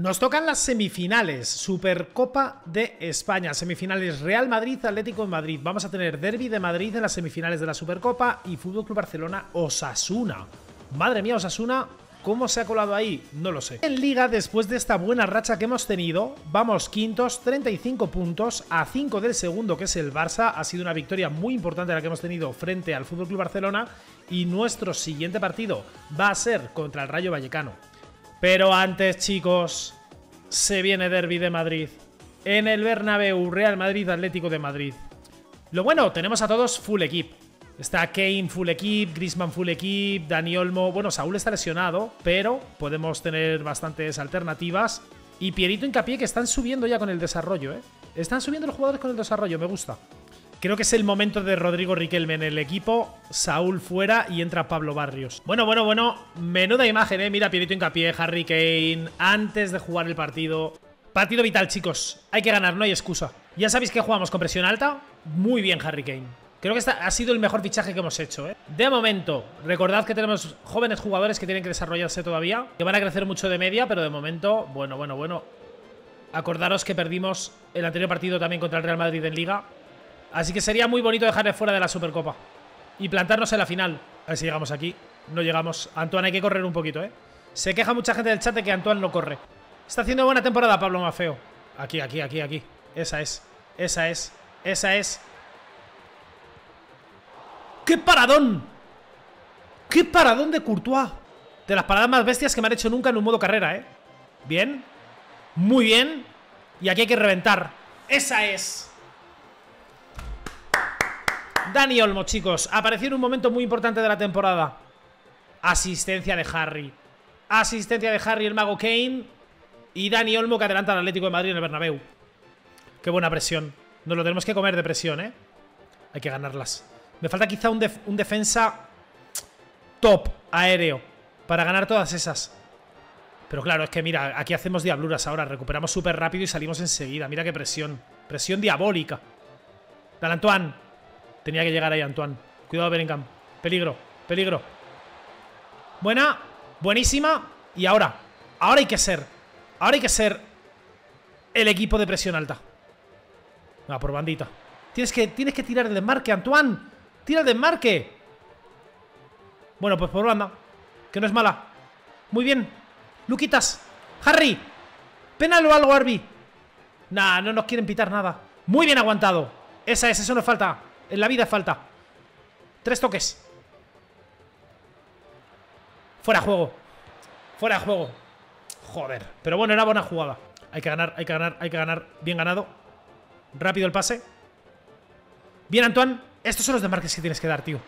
Nos tocan las semifinales, Supercopa de España, semifinales Real Madrid, Atlético de Madrid. Vamos a tener Derby de Madrid en las semifinales de la Supercopa y Fútbol Club Barcelona Osasuna. Madre mía, Osasuna, ¿cómo se ha colado ahí? No lo sé. En liga, después de esta buena racha que hemos tenido, vamos quintos, 35 puntos, a 5 del segundo que es el Barça. Ha sido una victoria muy importante la que hemos tenido frente al Fútbol Club Barcelona y nuestro siguiente partido va a ser contra el Rayo Vallecano. Pero antes, chicos, se viene Derby de Madrid. En el Bernabéu, Real Madrid, Atlético de Madrid. Lo bueno, tenemos a todos full equip. Está Kane full equip, Grisman full equip, Dani Olmo. Bueno, Saúl está lesionado, pero podemos tener bastantes alternativas. Y Pierito Hincapié que están subiendo ya con el desarrollo, ¿eh? Están subiendo los jugadores con el desarrollo, me gusta. Creo que es el momento de Rodrigo Riquelme en el equipo. Saúl fuera y entra Pablo Barrios. Bueno, bueno, bueno. Menuda imagen, ¿eh? Mira, Pierito Hincapié, Harry Kane, antes de jugar el partido. Partido vital, chicos. Hay que ganar, no hay excusa. Ya sabéis que jugamos con presión alta. Muy bien, Harry Kane. Creo que ha sido el mejor fichaje que hemos hecho. ¿eh? De momento, recordad que tenemos jóvenes jugadores que tienen que desarrollarse todavía, que van a crecer mucho de media, pero de momento, bueno, bueno, bueno. Acordaros que perdimos el anterior partido también contra el Real Madrid en Liga. Así que sería muy bonito dejarle fuera de la Supercopa. Y plantarnos en la final. A ver si llegamos aquí. No llegamos. Antoine, hay que correr un poquito, ¿eh? Se queja mucha gente del chat de que Antoine no corre. Está haciendo buena temporada Pablo Mafeo. Aquí, aquí, aquí, aquí. Esa es. Esa es. Esa es. ¡Qué paradón! ¡Qué paradón de Courtois! De las paradas más bestias que me han hecho nunca en un modo carrera, ¿eh? Bien. Muy bien. Y aquí hay que reventar. Esa es. Dani Olmo, chicos, apareció en un momento muy importante de la temporada. Asistencia de Harry. Asistencia de Harry, el mago Kane. Y Dani Olmo que adelanta al Atlético de Madrid en el Bernabéu. Qué buena presión. Nos lo tenemos que comer de presión, ¿eh? Hay que ganarlas. Me falta quizá un, defensa top aéreo para ganar todas esas. Pero claro, es que mira, aquí hacemos diabluras ahora. Recuperamos súper rápido y salimos enseguida. Mira qué presión. Presión diabólica. Dan Antoine. Tenía que llegar ahí, Antoine. Cuidado, Bellingham. Peligro, peligro. Buena, buenísima. Y ahora, ahora hay que ser. Ahora hay que ser el equipo de presión alta. Va, por bandita. Tienes que, tienes que tirar el desmarque, Antoine. Tira el desmarque. Bueno, pues por banda. Que no es mala. Muy bien. Luquitas. Harry. Penal o algo, Arby. Nah, no nos quieren pitar nada. Muy bien aguantado. Esa es, eso nos falta. En la vida falta. Tres toques. Fuera juego. Fuera juego. Joder. Pero bueno, era buena jugada. Hay que ganar, hay que ganar, hay que ganar. Bien ganado. Rápido el pase. Bien, Antoine. Estos son los desmarques que tienes que dar, tío.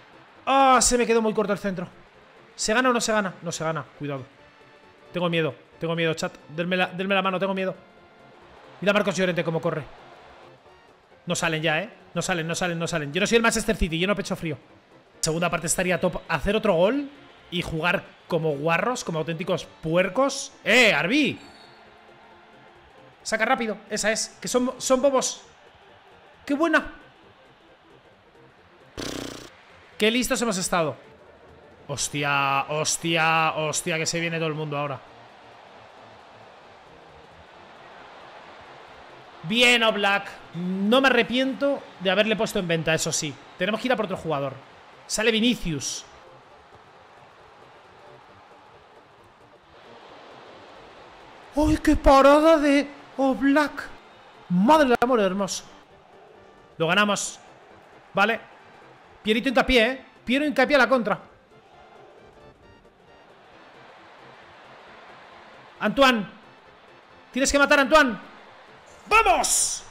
¡Ah! se me quedó muy corto el centro. ¿Se gana o no se gana? No se gana. Cuidado. Tengo miedo. Tengo miedo, chat. Denme la, mano. Tengo miedo. Mira Marcos Llorente cómo corre. No salen ya, ¿eh? No salen, no salen, no salen. Yo no soy el Manchester City, yo no pecho frío. Segunda parte estaría top hacer otro gol y jugar como guarros, como auténticos puercos. ¡Eh, Arbi! Saca rápido, esa es. Que son, son bobos. ¡Qué buena! ¡Qué listos hemos estado! Hostia, hostia, hostia, que se viene todo el mundo ahora. Bien, Black, No me arrepiento de haberle puesto en venta, eso sí. Tenemos que ir a por otro jugador. Sale Vinicius. ¡Ay, qué parada de Black! Madre del amor hermoso. Lo ganamos. Vale. Pierito hincapié, ¿eh? Piero hincapié a la contra. Antoine. Tienes que matar a Antoine. ¡Vamos!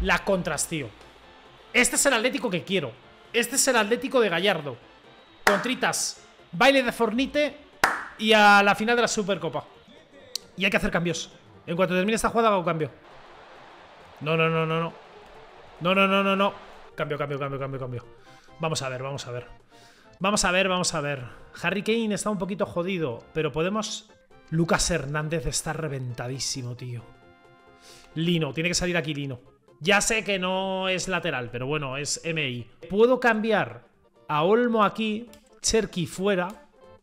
La contras, tío. Este es el Atlético que quiero. Este es el Atlético de Gallardo. Contritas, baile de Fornite y a la final de la Supercopa. Y hay que hacer cambios. En cuanto termine esta jugada hago cambio. No, no, no, no, no. No, no, no, no, no. Cambio, cambio, cambio, cambio, cambio. Vamos a ver, vamos a ver. Vamos a ver, vamos a ver. Harry Kane está un poquito jodido, pero podemos Lucas Hernández está reventadísimo, tío. Lino, tiene que salir aquí Lino. Ya sé que no es lateral, pero bueno, es MI. Puedo cambiar a Olmo aquí, Cherky fuera,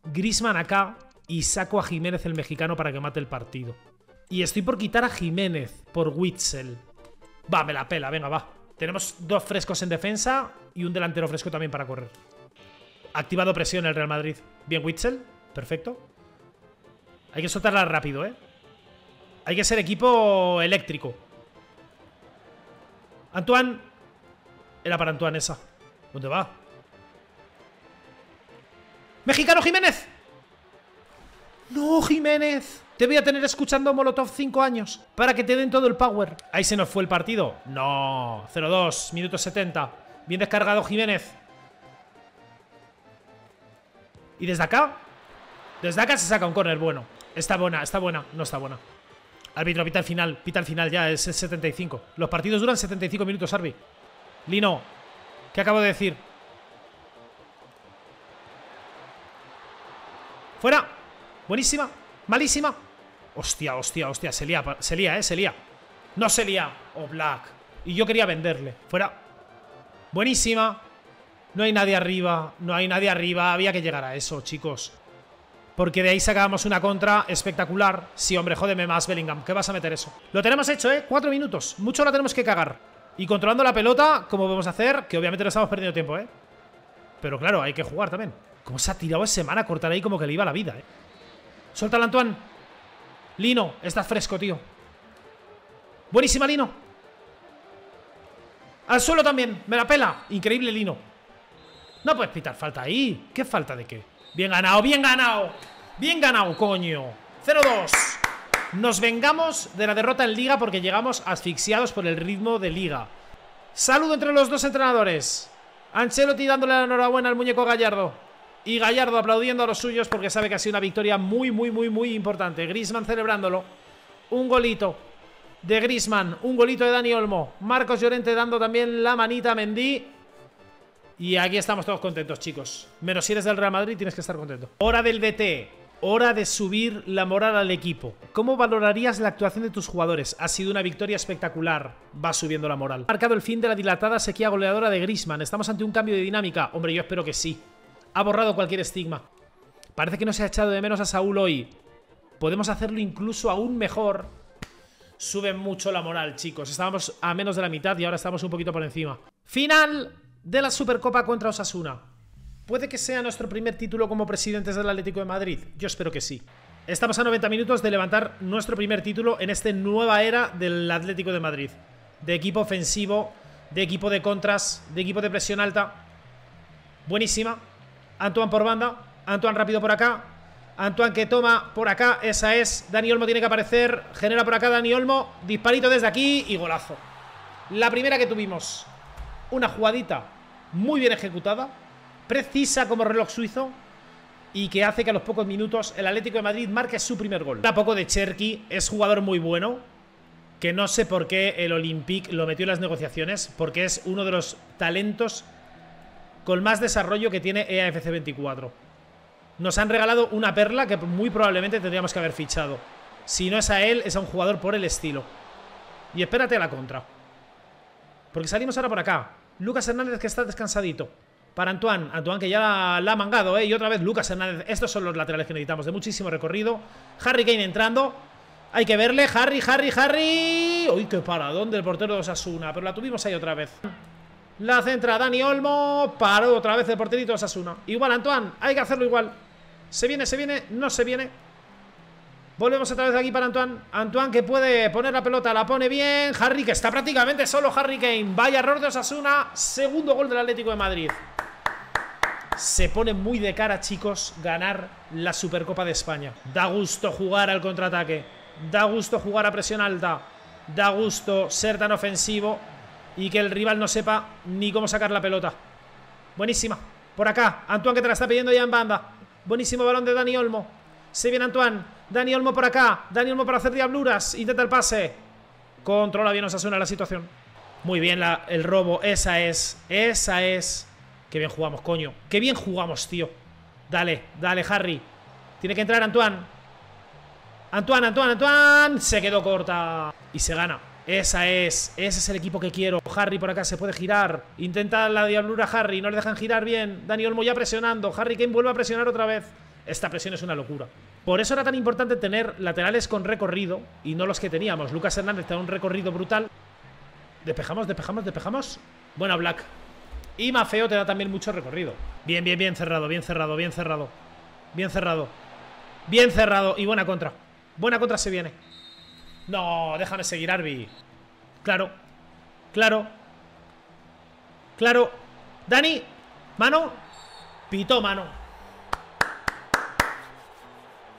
Grisman acá y saco a Jiménez el mexicano para que mate el partido. Y estoy por quitar a Jiménez por Witzel. Va, me la pela, venga, va. Tenemos dos frescos en defensa y un delantero fresco también para correr. Activado presión el Real Madrid. Bien, Witzel. Perfecto. Hay que soltarla rápido, ¿eh? Hay que ser equipo eléctrico. Antoine. Era para Antoine esa. ¿Dónde va? ¡Mexicano Jiménez! ¡No, Jiménez! Te voy a tener escuchando Molotov cinco años para que te den todo el power. Ahí se nos fue el partido. No, 0-2, minuto 70. Bien descargado Jiménez. Y desde acá, desde acá se saca un corner bueno. Está buena, está buena. No está buena. Árbitro, pita el final. Pita el final ya. Es el 75. Los partidos duran 75 minutos, Arbi. Lino, ¿qué acabo de decir? ¡Fuera! Buenísima. Malísima. Hostia, hostia, hostia. Se lía, se lía, eh. Se lía. No se lía. Oh, Black. Y yo quería venderle. Fuera. Buenísima. No hay nadie arriba. No hay nadie arriba. Había que llegar a eso, chicos porque de ahí sacábamos una contra espectacular. Sí, hombre, jódeme más, Bellingham, ¿qué vas a meter eso? Lo tenemos hecho, ¿eh? Cuatro minutos, mucho la tenemos que cagar. Y controlando la pelota, como podemos hacer, que obviamente no estamos perdiendo tiempo, ¿eh? Pero claro, hay que jugar también. ¿Cómo se ha tirado ese semana a cortar ahí como que le iba la vida, eh? Suéltala, Antoine. Lino, estás fresco, tío. Buenísima, Lino. Al suelo también, me la pela. Increíble, Lino. No puedes pitar falta ahí. ¿Qué falta de qué? Bien ganado, bien ganado. Bien ganado, coño. 0-2. Nos vengamos de la derrota en Liga porque llegamos asfixiados por el ritmo de Liga. Saludo entre los dos entrenadores. Ancelotti dándole la enhorabuena al muñeco Gallardo. Y Gallardo aplaudiendo a los suyos porque sabe que ha sido una victoria muy, muy, muy, muy importante. Grisman celebrándolo. Un golito de Grisman. Un golito de Dani Olmo. Marcos Llorente dando también la manita a Mendy. Y aquí estamos todos contentos, chicos. Menos si eres del Real Madrid, tienes que estar contento. Hora del DT. Hora de subir la moral al equipo. ¿Cómo valorarías la actuación de tus jugadores? Ha sido una victoria espectacular. Va subiendo la moral. Ha marcado el fin de la dilatada sequía goleadora de Grisman. ¿Estamos ante un cambio de dinámica? Hombre, yo espero que sí. Ha borrado cualquier estigma. Parece que no se ha echado de menos a Saúl hoy. Podemos hacerlo incluso aún mejor. Sube mucho la moral, chicos. Estábamos a menos de la mitad y ahora estamos un poquito por encima. ¡Final! de la Supercopa contra Osasuna. ¿Puede que sea nuestro primer título como presidentes del Atlético de Madrid? Yo espero que sí. Estamos a 90 minutos de levantar nuestro primer título en esta nueva era del Atlético de Madrid. De equipo ofensivo, de equipo de contras, de equipo de presión alta. Buenísima. Antoine por banda, Antoine rápido por acá, Antoine que toma por acá, esa es. Dani Olmo tiene que aparecer, genera por acá Dani Olmo, disparito desde aquí y golazo. La primera que tuvimos. Una jugadita muy bien ejecutada, precisa como reloj suizo y que hace que a los pocos minutos el Atlético de Madrid marque su primer gol. Tampoco de Cherky, es jugador muy bueno, que no sé por qué el Olympique lo metió en las negociaciones, porque es uno de los talentos con más desarrollo que tiene EAFC 24. Nos han regalado una perla que muy probablemente tendríamos que haber fichado. Si no es a él, es a un jugador por el estilo. Y espérate a la contra. Porque salimos ahora por acá. Lucas Hernández que está descansadito. Para Antoine, Antoine que ya la, ha mangado, ¿eh? Y otra vez Lucas Hernández. Estos son los laterales que necesitamos, de muchísimo recorrido. Harry Kane entrando. Hay que verle. Harry, Harry, Harry. Uy, qué paradón del portero de Osasuna. Pero la tuvimos ahí otra vez. La centra Dani Olmo. Paró otra vez el porterito de Osasuna. Igual, Antoine. Hay que hacerlo igual. Se viene, se viene. No se viene. Volvemos otra vez aquí para Antoine. Antoine que puede poner la pelota, la pone bien. Harry que está prácticamente solo Harry Kane. Vaya error de Osasuna. Segundo gol del Atlético de Madrid. Se pone muy de cara, chicos, ganar la Supercopa de España. Da gusto jugar al contraataque. Da gusto jugar a presión alta. Da gusto ser tan ofensivo y que el rival no sepa ni cómo sacar la pelota. Buenísima. Por acá, Antoine que te la está pidiendo ya en banda. Buenísimo balón de Dani Olmo. Se viene Antoine. Dani Olmo por acá. Dani Olmo para hacer diabluras. Intenta el pase. Controla bien Osasuna la situación. Muy bien el robo. Esa es. Esa es. que bien jugamos, coño. Qué bien jugamos, tío. Dale, dale, Harry. Tiene que entrar Antoine. Antoine, Antoine, Antoine. Se quedó corta. Y se gana. Esa es. Ese es el equipo que quiero. Harry por acá se puede girar. Intenta la diablura Harry. No le dejan girar bien. Dani Olmo ya presionando. Harry Kane vuelve a presionar otra vez. Esta presión es una locura. Por eso era tan importante tener laterales con recorrido y no los que teníamos. Lucas Hernández da un recorrido brutal. Despejamos, despejamos, despejamos. Buena Black. Y Mafeo te da también mucho recorrido. Bien, bien, bien cerrado, bien cerrado, bien cerrado. Bien cerrado. Bien cerrado. Y buena contra. Buena contra se viene. No, déjame seguir, Arby. Claro. Claro. Claro. Dani. Mano. Pitó mano.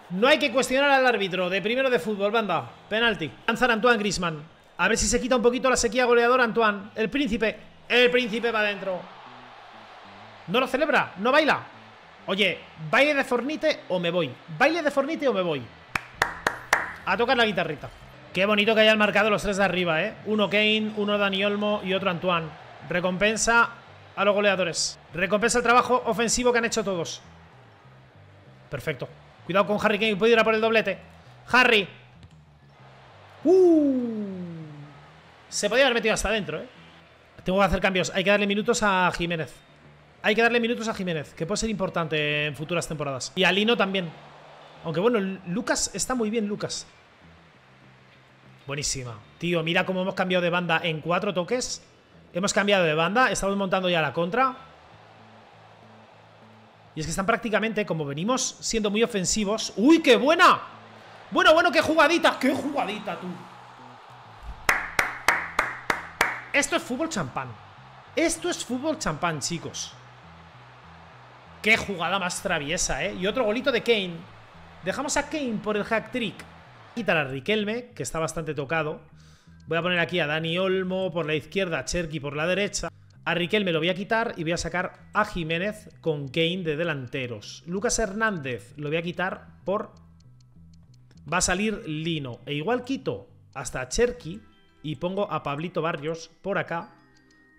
No hay que cuestionar al árbitro de primero de fútbol, banda. Penalti. Lanzar Antoine Grisman. A ver si se quita un poquito la sequía goleadora, Antoine. El príncipe. El príncipe va adentro. No lo celebra, no baila. Oye, baile de fornite o me voy. Baile de fornite o me voy. A tocar la guitarrita. Qué bonito que hayan marcado los tres de arriba, ¿eh? Uno Kane, uno Dani Olmo y otro Antoine. Recompensa a los goleadores. Recompensa el trabajo ofensivo que han hecho todos. Perfecto. Cuidado con Harry Kane, puede ir a por el doblete. Harry. Uh. Se podía haber metido hasta adentro, ¿eh? Tengo que hacer cambios. Hay que darle minutos a Jiménez. Hay que darle minutos a Jiménez, que puede ser importante en futuras temporadas. Y a Lino también. Aunque bueno, Lucas está muy bien, Lucas. Buenísima. Tío, mira cómo hemos cambiado de banda en cuatro toques. Hemos cambiado de banda. Estamos montando ya la contra. Y es que están prácticamente, como venimos siendo muy ofensivos... ¡Uy, qué buena! Bueno, bueno, qué jugadita. ¡Qué jugadita, tú! Esto es fútbol champán. Esto es fútbol champán, chicos. Qué jugada más traviesa, ¿eh? Y otro golito de Kane. Dejamos a Kane por el hack trick. Quitar a Riquelme, que está bastante tocado. Voy a poner aquí a Dani Olmo por la izquierda, a Cherky por la derecha. A Riquel me lo voy a quitar y voy a sacar a Jiménez con Kane de delanteros. Lucas Hernández lo voy a quitar por... Va a salir Lino. E igual quito hasta Cherky y pongo a Pablito Barrios por acá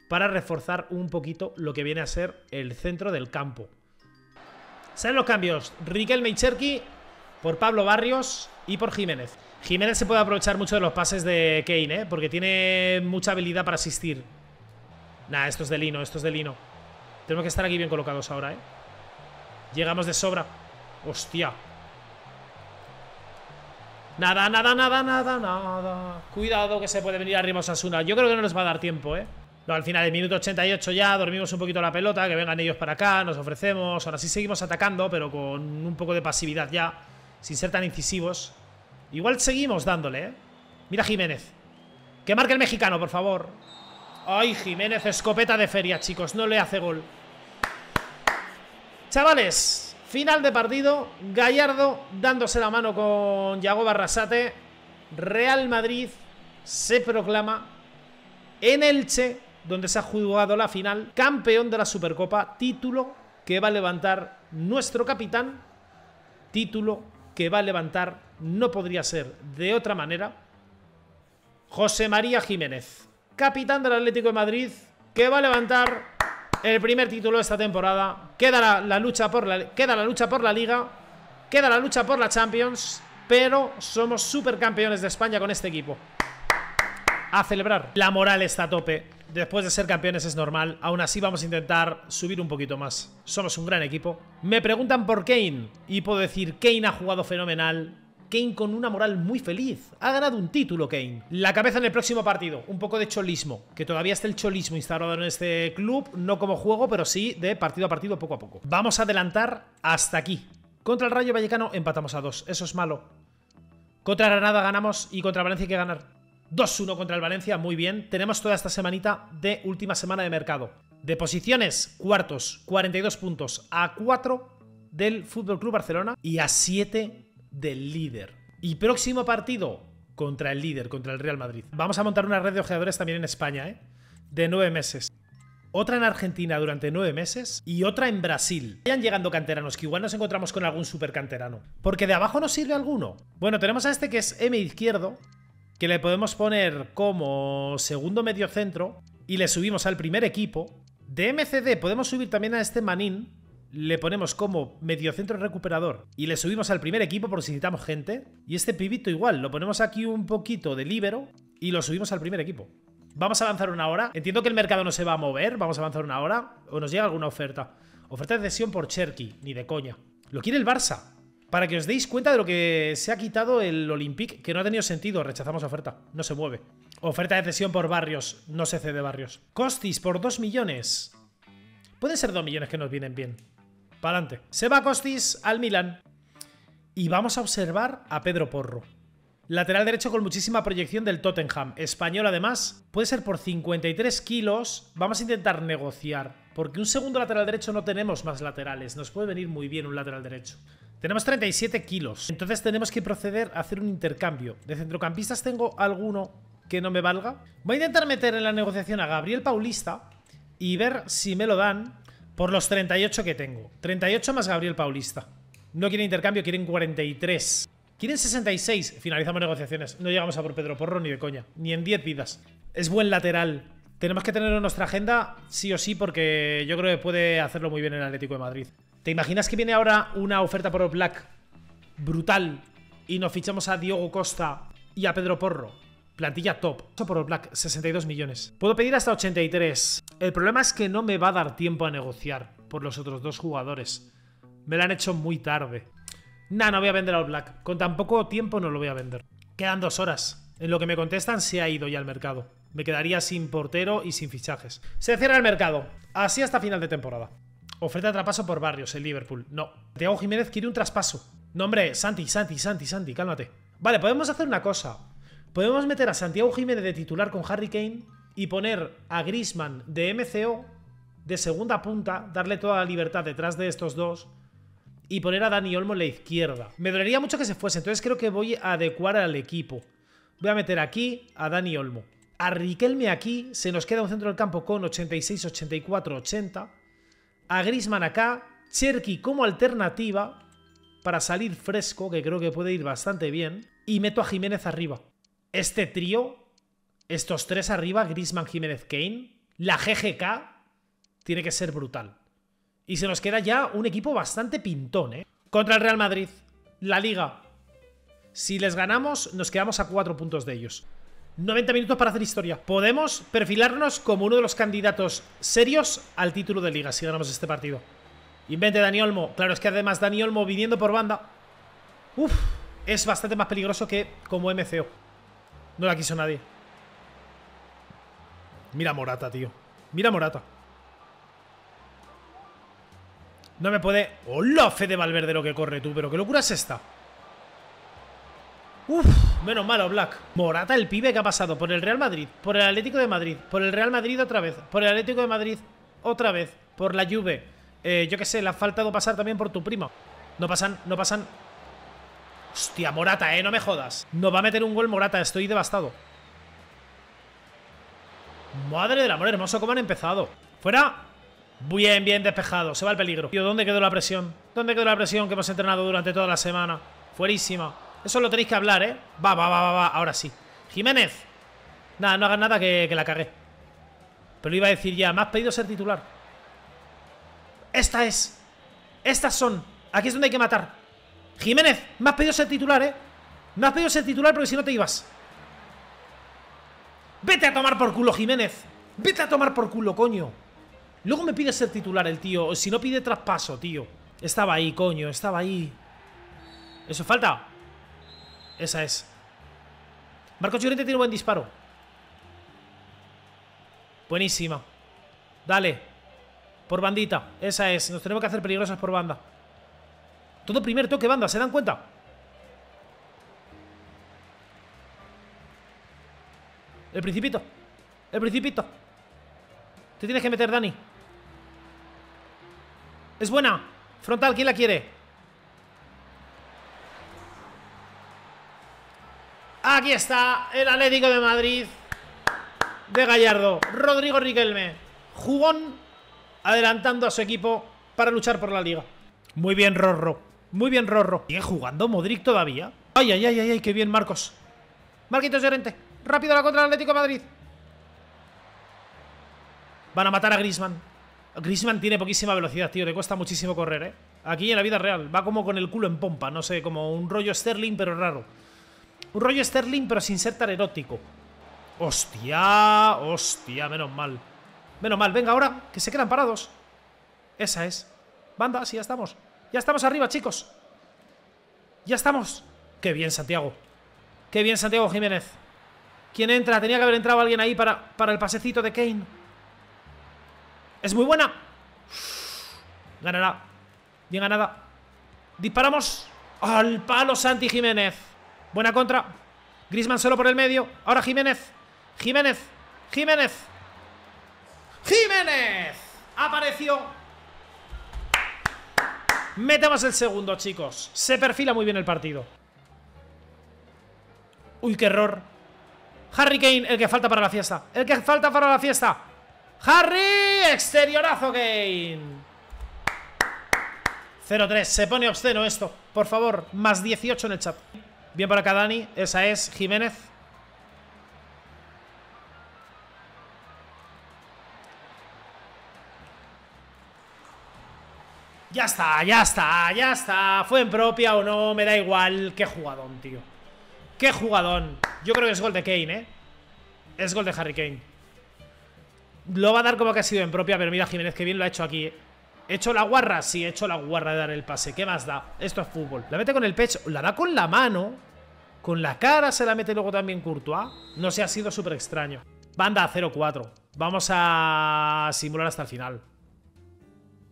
para reforzar un poquito lo que viene a ser el centro del campo. Salen los cambios. Riquelme y Cherky por Pablo Barrios y por Jiménez. Jiménez se puede aprovechar mucho de los pases de Kane, ¿eh? porque tiene mucha habilidad para asistir. Nah, esto es de lino, esto es de lino. Tenemos que estar aquí bien colocados ahora, ¿eh? Llegamos de sobra. Hostia. Nada, nada, nada, nada, nada. Cuidado que se puede venir arriba Osasuna. Yo creo que no nos va a dar tiempo, ¿eh? al final del minuto 88 ya dormimos un poquito la pelota, que vengan ellos para acá, nos ofrecemos. Ahora sí seguimos atacando, pero con un poco de pasividad ya, sin ser tan incisivos. Igual seguimos dándole, ¿eh? Mira Jiménez. Que marque el mexicano, por favor. Ay, Jiménez, escopeta de feria, chicos. No le hace gol. Chavales, final de partido. Gallardo dándose la mano con Yago Barrasate. Real Madrid se proclama en Elche, donde se ha jugado la final, campeón de la Supercopa. Título que va a levantar nuestro capitán. Título que va a levantar, no podría ser de otra manera, José María Jiménez capitán del Atlético de Madrid, que va a levantar el primer título de esta temporada. Queda la, lucha por la, queda la lucha por la Liga, queda la lucha por la Champions, pero somos supercampeones de España con este equipo. A celebrar. La moral está a tope. Después de ser campeones es normal. Aún así vamos a intentar subir un poquito más. Somos un gran equipo. Me preguntan por Kane. Y puedo decir, Kane ha jugado fenomenal Kane con una moral muy feliz. Ha ganado un título Kane. La cabeza en el próximo partido. Un poco de cholismo. Que todavía está el cholismo instaurado en este club. No como juego, pero sí de partido a partido, poco a poco. Vamos a adelantar hasta aquí. Contra el Rayo Vallecano empatamos a dos, Eso es malo. Contra Granada ganamos y contra Valencia hay que ganar. 2-1 contra el Valencia, muy bien. Tenemos toda esta semanita de última semana de mercado. De posiciones, cuartos, 42 puntos a 4 del FC Barcelona y a 7 del líder. Y próximo partido contra el líder, contra el Real Madrid. Vamos a montar una red de ojeadores también en España, ¿eh? De nueve meses. Otra en Argentina durante nueve meses y otra en Brasil. Vayan llegando canteranos, que igual nos encontramos con algún super canterano. Porque de abajo nos sirve alguno. Bueno, tenemos a este que es M izquierdo, que le podemos poner como segundo medio centro y le subimos al primer equipo. De MCD podemos subir también a este Manín, le ponemos como mediocentro recuperador y le subimos al primer equipo por si necesitamos gente. Y este pibito igual, lo ponemos aquí un poquito de libero y lo subimos al primer equipo. Vamos a avanzar una hora. Entiendo que el mercado no se va a mover, vamos a avanzar una hora o nos llega alguna oferta. Oferta de cesión por Cherky, ni de coña. Lo quiere el Barça. Para que os deis cuenta de lo que se ha quitado el Olympique, que no ha tenido sentido, rechazamos oferta, no se mueve. Oferta de cesión por Barrios, no se cede Barrios. Costis por 2 millones. Pueden ser 2 millones que nos vienen bien para adelante. Se va Costis al Milan. Y vamos a observar a Pedro Porro. Lateral derecho con muchísima proyección del Tottenham. Español además. Puede ser por 53 kilos. Vamos a intentar negociar. Porque un segundo lateral derecho no tenemos más laterales. Nos puede venir muy bien un lateral derecho. Tenemos 37 kilos. Entonces tenemos que proceder a hacer un intercambio. De centrocampistas tengo alguno que no me valga. Voy a intentar meter en la negociación a Gabriel Paulista. Y ver si me lo dan. Por los 38 que tengo. 38 más Gabriel Paulista. No quieren intercambio, quieren 43. Quieren 66. Finalizamos negociaciones. No llegamos a por Pedro Porro ni de coña. Ni en 10 vidas. Es buen lateral. Tenemos que tenerlo en nuestra agenda sí o sí porque yo creo que puede hacerlo muy bien el Atlético de Madrid. ¿Te imaginas que viene ahora una oferta por Black brutal y nos fichamos a Diego Costa y a Pedro Porro? Plantilla top. Por Black, 62 millones. Puedo pedir hasta 83. El problema es que no me va a dar tiempo a negociar por los otros dos jugadores. Me lo han hecho muy tarde. Nah, no voy a vender al Black. Con tan poco tiempo no lo voy a vender. Quedan dos horas. En lo que me contestan se ha ido ya al mercado. Me quedaría sin portero y sin fichajes. Se cierra el mercado. Así hasta final de temporada. Oferta de traspaso por barrios en Liverpool. No. Thiago Jiménez quiere un traspaso. No, hombre, Santi, Santi, Santi, Santi, cálmate. Vale, podemos hacer una cosa. Podemos meter a Santiago Jiménez de titular con Harry Kane y poner a Grisman de MCO de segunda punta, darle toda la libertad detrás de estos dos y poner a Dani Olmo en la izquierda. Me dolería mucho que se fuese, entonces creo que voy a adecuar al equipo. Voy a meter aquí a Dani Olmo. A Riquelme aquí, se nos queda un centro del campo con 86, 84, 80. A Grisman acá, Cherky como alternativa para salir fresco, que creo que puede ir bastante bien. Y meto a Jiménez arriba este trío, estos tres arriba, Grisman, Jiménez, Kane, la GGK, tiene que ser brutal. Y se nos queda ya un equipo bastante pintón, ¿eh? Contra el Real Madrid, la Liga. Si les ganamos, nos quedamos a cuatro puntos de ellos. 90 minutos para hacer historia. Podemos perfilarnos como uno de los candidatos serios al título de Liga si ganamos este partido. Invente Dani Olmo. Claro, es que además Dani Olmo viniendo por banda... Uf, es bastante más peligroso que como MCO. No la quiso nadie. Mira Morata, tío. Mira Morata. No me puede... ¡Hola, Fede Valverde lo que corre tú! Pero qué locura es esta. Uf, menos malo, Black. Morata, el pibe que ha pasado por el Real Madrid, por el Atlético de Madrid, por el Real Madrid otra vez, por el Atlético de Madrid otra vez, por la Juve. Eh, yo qué sé, le ha faltado pasar también por tu primo. No pasan, no pasan Hostia, Morata, eh, no me jodas. No va a meter un gol Morata, estoy devastado. Madre del amor hermoso, cómo han empezado. ¡Fuera! Bien, bien despejado, se va el peligro. Tío, ¿dónde quedó la presión? ¿Dónde quedó la presión que hemos entrenado durante toda la semana? Fuerísima. Eso lo tenéis que hablar, ¿eh? Va, va, va, va, va. ahora sí. Jiménez. Nada, no hagas nada que, la cagué. Pero iba a decir ya, me has pedido ser titular. Esta es. Estas son. Aquí es donde hay que matar. Jiménez, me has pedido ser titular, ¿eh? Me has pedido ser titular porque si no te ibas. Vete a tomar por culo, Jiménez. Vete a tomar por culo, coño. Luego me pide ser titular el tío. Si no pide traspaso, tío. Estaba ahí, coño. Estaba ahí. ¿Eso falta? Esa es. Marco Llorente tiene un buen disparo. Buenísima. Dale. Por bandita. Esa es. Nos tenemos que hacer peligrosas por banda. Todo primer toque banda, ¿se dan cuenta? El principito. El principito. Te tienes que meter, Dani. Es buena. Frontal, ¿quién la quiere? Aquí está el Atlético de Madrid de Gallardo. Rodrigo Riquelme. Jugón adelantando a su equipo para luchar por la liga. Muy bien, Rorro. Muy bien, Rorro. ¿Sigue jugando Modric todavía? ¡Ay, ay, ay, ay! ay ¡Qué bien, Marcos! Marquitos Llorente. Rápido la contra el Atlético de Madrid. Van a matar a Grisman. Grisman tiene poquísima velocidad, tío. Le cuesta muchísimo correr, ¿eh? Aquí en la vida real. Va como con el culo en pompa. No sé, como un rollo Sterling, pero raro. Un rollo Sterling, pero sin ser tan erótico. ¡Hostia! ¡Hostia! Menos mal. Menos mal. Venga, ahora, que se quedan parados. Esa es. Banda, sí, ya estamos. Ya estamos arriba, chicos. Ya estamos. Qué bien, Santiago. Qué bien, Santiago Jiménez. ¿Quién entra? Tenía que haber entrado alguien ahí para, para el pasecito de Kane. Es muy buena. Ganará. Bien ganada. Disparamos. Al palo Santi Jiménez. Buena contra. Grisman solo por el medio. Ahora Jiménez. Jiménez. Jiménez. Jiménez. Apareció Metemos el segundo, chicos. Se perfila muy bien el partido. Uy, qué error. Harry Kane, el que falta para la fiesta. El que falta para la fiesta. Harry, exteriorazo Kane. 0-3, se pone obsceno esto. Por favor, más 18 en el chat. Bien para acá, Dani. Esa es Jiménez. Ya está, ya está, ya está. Fue en propia o no, me da igual. Qué jugadón, tío. Qué jugadón. Yo creo que es gol de Kane, ¿eh? Es gol de Harry Kane. Lo va a dar como que ha sido en propia, pero mira Jiménez, que bien lo ha hecho aquí. ¿eh? hecho la guarra? Sí, he hecho la guarra de dar el pase. ¿Qué más da? Esto es fútbol. La mete con el pecho, la da con la mano. Con la cara se la mete luego también Courtois. No sé, ha sido súper extraño. Banda 0-4. Vamos a simular hasta el final.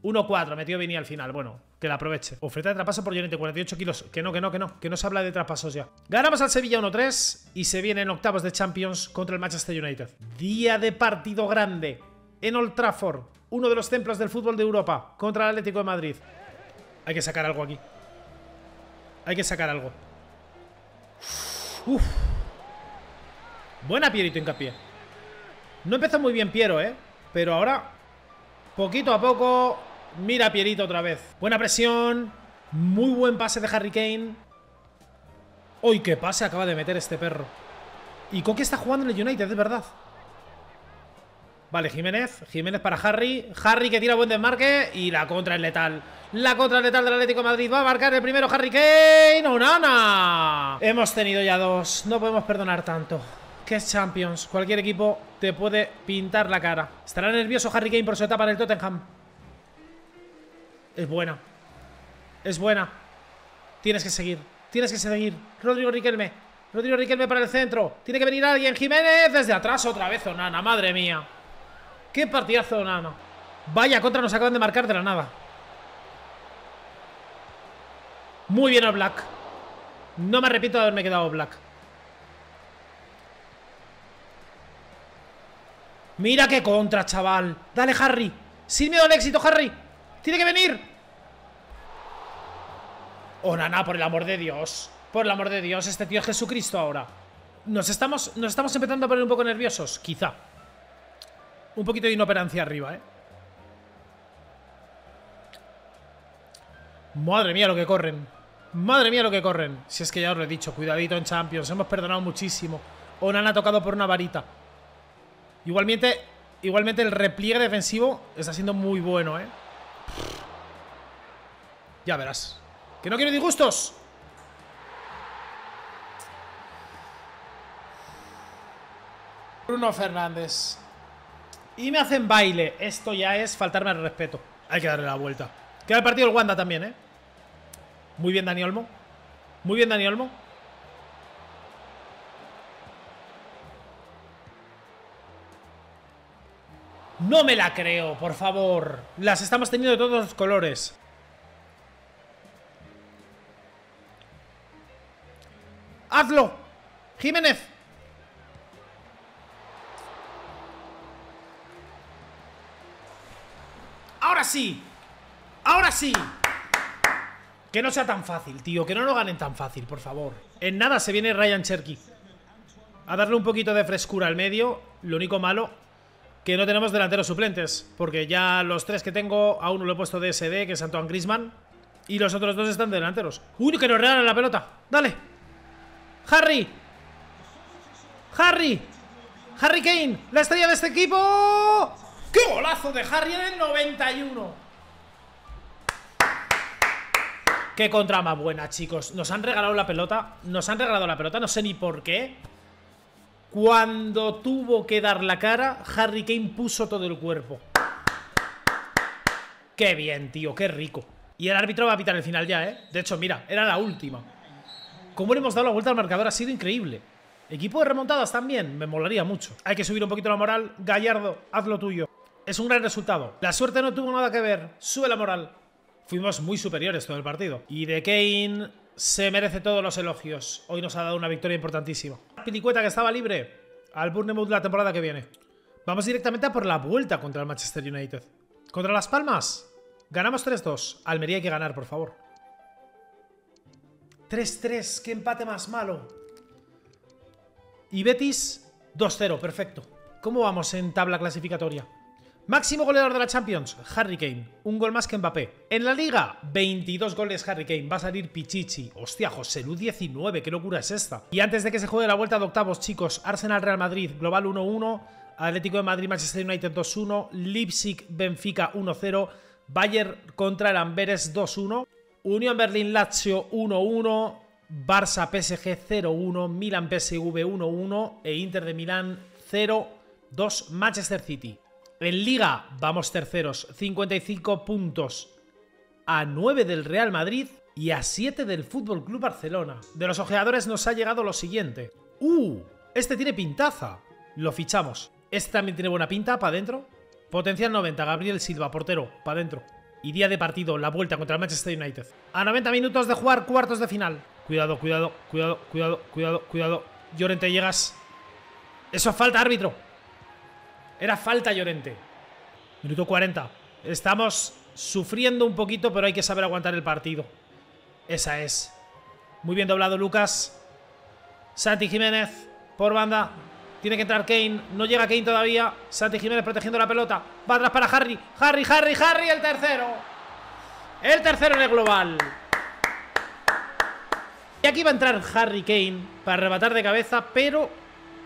1-4, metió Vini al final. Bueno, que la aproveche. Oferta de traspaso por Llorente, 48 kilos. Que no, que no, que no. Que no se habla de traspasos ya. Ganamos al Sevilla 1-3 y se viene en octavos de Champions contra el Manchester United. Día de partido grande en Old Trafford. Uno de los templos del fútbol de Europa contra el Atlético de Madrid. Hay que sacar algo aquí. Hay que sacar algo. Uf. Buena Pierito hincapié. No empezó muy bien Piero, ¿eh? Pero ahora, poquito a poco, Mira Pierito otra vez. Buena presión. Muy buen pase de Harry Kane. ¡Uy, qué pase acaba de meter este perro! Y qué está jugando en el United, es verdad. Vale, Jiménez. Jiménez para Harry. Harry que tira buen desmarque. Y la contra es letal. La contra letal del Atlético Madrid. Va a marcar el primero Harry Kane. Nana. Hemos tenido ya dos. No podemos perdonar tanto. ¿Qué Champions. Cualquier equipo te puede pintar la cara. Estará nervioso Harry Kane por su etapa en el Tottenham. Es buena. Es buena. Tienes que seguir. Tienes que seguir. Rodrigo Riquelme. Rodrigo Riquelme para el centro. Tiene que venir alguien. Jiménez desde atrás otra vez, Onana. Madre mía. Qué partidazo, Onana. Vaya contra nos acaban de marcar de la nada. Muy bien a Black. No me arrepiento de haberme quedado Black. Mira qué contra, chaval. Dale, Harry. Sin miedo al éxito, Harry. ¡Tiene que venir! O oh, nana, por el amor de Dios. Por el amor de Dios, este tío es Jesucristo ahora. Nos estamos, nos estamos empezando a poner un poco nerviosos, quizá. Un poquito de inoperancia arriba, ¿eh? Madre mía lo que corren. Madre mía lo que corren. Si es que ya os lo he dicho, cuidadito en Champions. Hemos perdonado muchísimo. Onana oh, ha tocado por una varita. Igualmente, igualmente el repliegue defensivo está siendo muy bueno, ¿eh? Ya verás. Que no quiero disgustos. Bruno Fernández. Y me hacen baile. Esto ya es faltarme al respeto. Hay que darle la vuelta. Queda el partido el Wanda también, ¿eh? Muy bien, Dani Olmo. Muy bien, Dani Olmo. No me la creo, por favor. Las estamos teniendo de todos los colores. ¡Hazlo! ¡Jiménez! ¡Ahora sí! ¡Ahora sí! Que no sea tan fácil, tío. Que no lo ganen tan fácil, por favor. En nada se viene Ryan Cherky. A darle un poquito de frescura al medio. Lo único malo que no tenemos delanteros suplentes, porque ya los tres que tengo, a uno lo he puesto de SD, que es Antoine Grisman, y los otros dos están delanteros. ¡Uy, que nos regalan la pelota! ¡Dale! ¡Harry! ¡Harry! ¡Harry Kane! ¡La estrella de este equipo! ¡Qué golazo de Harry en el 91! Qué contra más buena, chicos. Nos han regalado la pelota. Nos han regalado la pelota, no sé ni por qué. Cuando tuvo que dar la cara, Harry Kane puso todo el cuerpo. Qué bien, tío, qué rico. Y el árbitro va a pitar el final ya, ¿eh? De hecho, mira, era la última. Cómo le hemos dado la vuelta al marcador ha sido increíble. Equipo de remontadas también, me molaría mucho. Hay que subir un poquito la moral. Gallardo, haz lo tuyo. Es un gran resultado. La suerte no tuvo nada que ver. Sube la moral. Fuimos muy superiores todo el partido. Y de Kane se merece todos los elogios. Hoy nos ha dado una victoria importantísima. Pilicueta que estaba libre al Burnemouth la temporada que viene. Vamos directamente a por la vuelta contra el Manchester United. Contra Las Palmas. Ganamos 3-2. Almería hay que ganar, por favor. 3-3. Qué empate más malo. Y Betis 2-0. Perfecto. ¿Cómo vamos en tabla clasificatoria? Máximo goleador de la Champions, Harry Kane, un gol más que Mbappé. En la Liga, 22 goles Harry Kane, va a salir Pichichi. Hostia, José Lu 19, qué locura es esta. Y antes de que se juegue la vuelta de octavos, chicos, Arsenal Real Madrid, Global 1-1, Atlético de Madrid Manchester United 2-1, Leipzig Benfica 1-0, Bayern contra el Amberes 2-1, Unión Berlín Lazio 1-1, Barça PSG 0-1, Milan PSV 1-1 e Inter de Milán 0-2 Manchester City. En liga vamos terceros, 55 puntos a 9 del Real Madrid y a 7 del Fútbol Club Barcelona. De los ojeadores nos ha llegado lo siguiente. ¡Uh! Este tiene pintaza. Lo fichamos. Este también tiene buena pinta, para adentro. Potencial 90, Gabriel Silva, portero, para adentro. Y día de partido, la vuelta contra el Manchester United. A 90 minutos de jugar, cuartos de final. Cuidado, cuidado, cuidado, cuidado, cuidado, cuidado. Llorente, llegas. Eso falta, árbitro. Era falta Llorente. Minuto 40. Estamos sufriendo un poquito, pero hay que saber aguantar el partido. Esa es. Muy bien doblado Lucas. Santi Jiménez por banda. Tiene que entrar Kane. No llega Kane todavía. Santi Jiménez protegiendo la pelota. Va atrás para Harry. Harry, Harry, Harry, el tercero. El tercero en el global. Y aquí va a entrar Harry Kane para arrebatar de cabeza, pero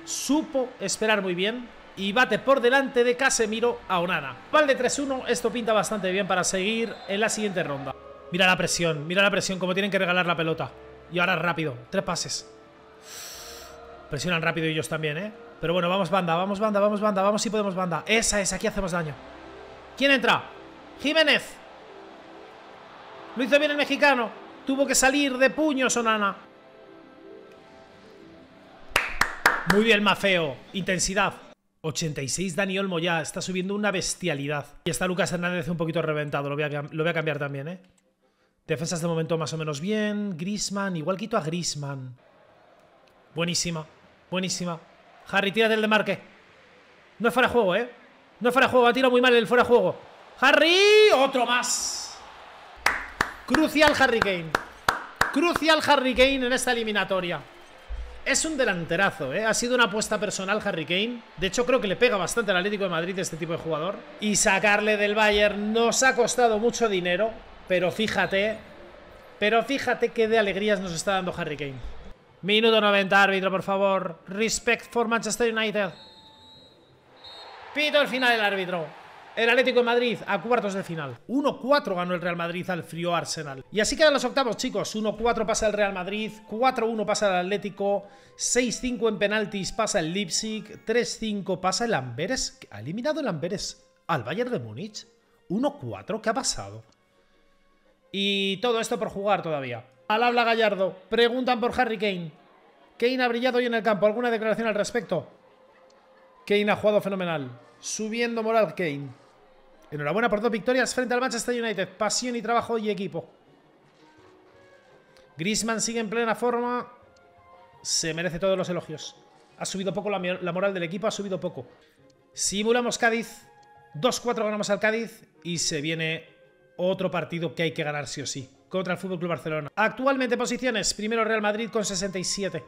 supo esperar muy bien y bate por delante de Casemiro a Onana. de 3-1, esto pinta bastante bien para seguir en la siguiente ronda. Mira la presión, mira la presión, como tienen que regalar la pelota. Y ahora rápido, tres pases. Presionan rápido ellos también, ¿eh? Pero bueno, vamos banda, vamos banda, vamos banda, vamos si podemos banda. Esa es, aquí hacemos daño. ¿Quién entra? Jiménez. Lo hizo bien el mexicano. Tuvo que salir de puños Onana. Muy bien, Mafeo. Intensidad. 86 Dani Olmo ya, está subiendo una bestialidad. Y está Lucas Hernández un poquito reventado, lo voy a, cambiar también, ¿eh? Defensas de momento más o menos bien. Grisman, igual quito a Grisman. Buenísima, buenísima. Harry, tira del demarque. No es fuera de juego, ¿eh? No es fuera de juego, ha tirado muy mal el fuera de juego. Harry, otro más. Crucial Harry Kane. Crucial Harry Kane en esta eliminatoria es un delanterazo, ¿eh? Ha sido una apuesta personal Harry Kane. De hecho, creo que le pega bastante al Atlético de Madrid este tipo de jugador. Y sacarle del Bayern nos ha costado mucho dinero, pero fíjate, pero fíjate qué de alegrías nos está dando Harry Kane. Minuto 90, árbitro, por favor. Respect for Manchester United. Pito al final del árbitro. El Atlético de Madrid a cuartos de final. 1-4 ganó el Real Madrid al frío Arsenal. Y así quedan los octavos, chicos. 1-4 pasa el Real Madrid, 4-1 pasa el Atlético, 6-5 en penaltis pasa el Leipzig, 3-5 pasa el Amberes. ¿Ha eliminado el Amberes al Bayern de Múnich? 1-4, ¿qué ha pasado? Y todo esto por jugar todavía. Al habla Gallardo. Preguntan por Harry Kane. Kane ha brillado hoy en el campo. ¿Alguna declaración al respecto? Kane ha jugado fenomenal. Subiendo moral Kane. Enhorabuena por dos victorias frente al Manchester United. Pasión y trabajo y equipo. Grisman sigue en plena forma. Se merece todos los elogios. Ha subido poco la, moral del equipo, ha subido poco. Simulamos Cádiz. 2-4 ganamos al Cádiz y se viene otro partido que hay que ganar sí o sí contra el FC Barcelona. Actualmente posiciones, primero Real Madrid con 67,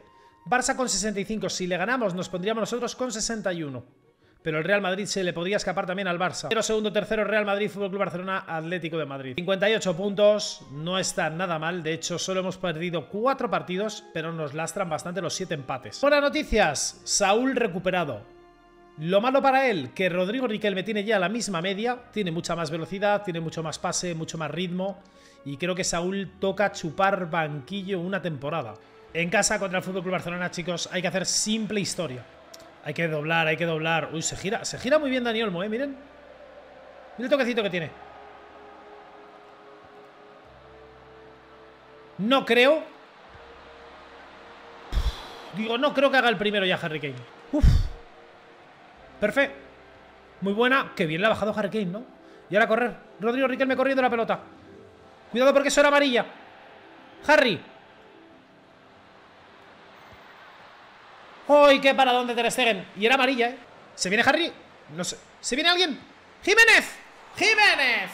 Barça con 65, si le ganamos nos pondríamos nosotros con 61 pero el Real Madrid se le podría escapar también al Barça. Pero segundo, tercero, Real Madrid, Fútbol Club Barcelona, Atlético de Madrid. 58 puntos, no está nada mal. De hecho, solo hemos perdido 4 partidos, pero nos lastran bastante los 7 empates. Buenas noticias, Saúl recuperado. Lo malo para él, que Rodrigo Riquelme tiene ya la misma media, tiene mucha más velocidad, tiene mucho más pase, mucho más ritmo, y creo que Saúl toca chupar banquillo una temporada. En casa contra el FC Barcelona, chicos, hay que hacer simple historia. Hay que doblar, hay que doblar. Uy, se gira, se gira muy bien Daniel Olmo, eh, miren. miren el toquecito que tiene. No creo. digo, no creo que haga el primero ya Harry Kane. Uf. Perfecto. Muy buena. Qué bien le ha bajado Harry Kane, ¿no? Y ahora correr. Rodrigo Riquelme corriendo la pelota. Cuidado porque eso era amarilla. Harry. ¡Uy, qué para dónde Ter Stegen! Y era amarilla, ¿eh? ¿Se viene Harry? No sé. ¿Se viene alguien? ¡Jiménez! ¡Jiménez!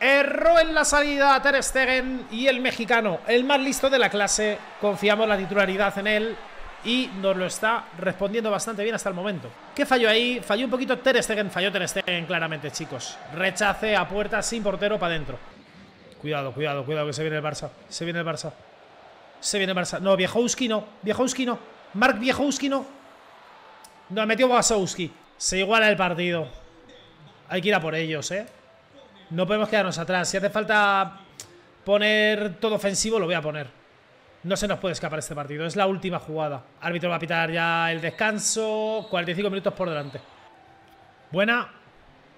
Erró en la salida Ter Stegen y el mexicano, el más listo de la clase. Confiamos la titularidad en él y nos lo está respondiendo bastante bien hasta el momento. ¿Qué falló ahí? Falló un poquito Ter Stegen, falló Ter Stegen claramente, chicos. Rechace a puerta sin portero para adentro. Cuidado, cuidado, cuidado que se viene el Barça. Se viene el Barça. Se viene el Barça. No, Viejowski no. Viejo no. Mark Viejowski no. No, metido Wasowski. Se iguala el partido. Hay que ir a por ellos, ¿eh? No podemos quedarnos atrás. Si hace falta poner todo ofensivo, lo voy a poner. No se nos puede escapar este partido. Es la última jugada. Árbitro va a pitar ya el descanso. 45 minutos por delante. Buena.